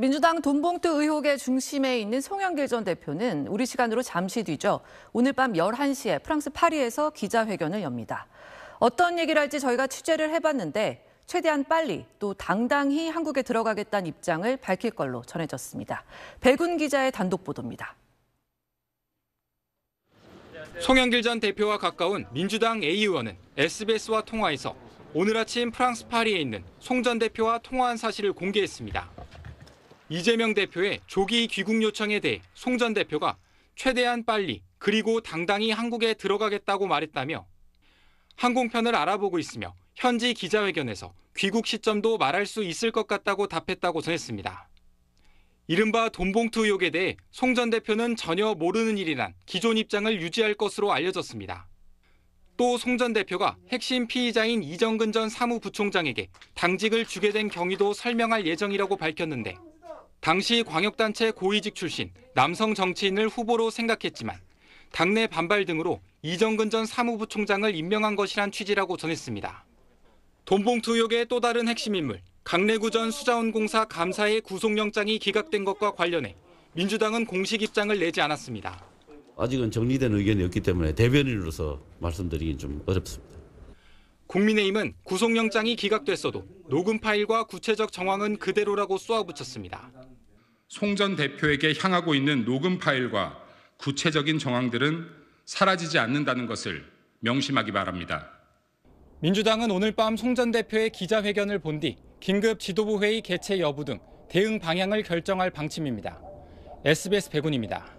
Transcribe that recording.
민주당 돈봉투 의혹의 중심에 있는 송영길 전 대표는 우리 시간으로 잠시 뒤죠. 오늘 밤 11시에 프랑스 파리에서 기자회견을 엽니다. 어떤 얘기를 할지 저희가 취재를 해봤는데 최대한 빨리 또 당당히 한국에 들어가겠다는 입장을 밝힐 걸로 전해졌습니다. 백운 기자의 단독 보도입니다. 송영길 전 대표와 가까운 민주당 A 의원은 SBS와 통화에서 오늘 아침 프랑스 파리에 있는 송 전 대표와 통화한 사실을 공개했습니다. 이재명 대표의 조기 귀국 요청에 대해 송전 대표가 최대한 빨리 그리고 당당히 한국에 들어가겠다고 말했다며 항공편을 알아보고 있으며 현지 기자회견에서 귀국 시점도 말할 수 있을 것 같다고 답했다고 전했습니다. 이른바 돈봉투 의혹에 대해 송전 대표는 전혀 모르는 일이란 기존 입장을 유지할 것으로 알려졌습니다. 또 송전 대표가 핵심 피의자인 이정근 전 사무부총장에게 당직을 주게 된 경위도 설명할 예정이라고 밝혔는데 당시 광역단체 고위직 출신 남성 정치인을 후보로 생각했지만 당내 반발 등으로 이정근 전 사무부 총장을 임명한 것이란 취지라고 전했습니다. 돈봉투 의혹의 또 다른 핵심 인물 강내구전 수자원공사 감사의 구속영장이 기각된 것과 관련해 민주당은 공식 입장을 내지 않았습니다. 아직은 정리된 의견이 없기 때문에 대변인으로서 말씀드리긴 좀 어렵습니다. 국민의힘은 구속영장이 기각됐어도 녹음 파일과 구체적 정황은 그대로라고 쏘아붙였습니다. 송전 대표에게 향하고 있는 녹음 파일과 구체적인 정황들은 사라지지 않는다는 것을 명심하기 바랍니다. 민주당은 오늘 밤 송전 대표의 기자회견을 본 뒤 긴급 지도부 회의 개최 여부 등 대응 방향을 결정할 방침입니다. SBS 백운입니다.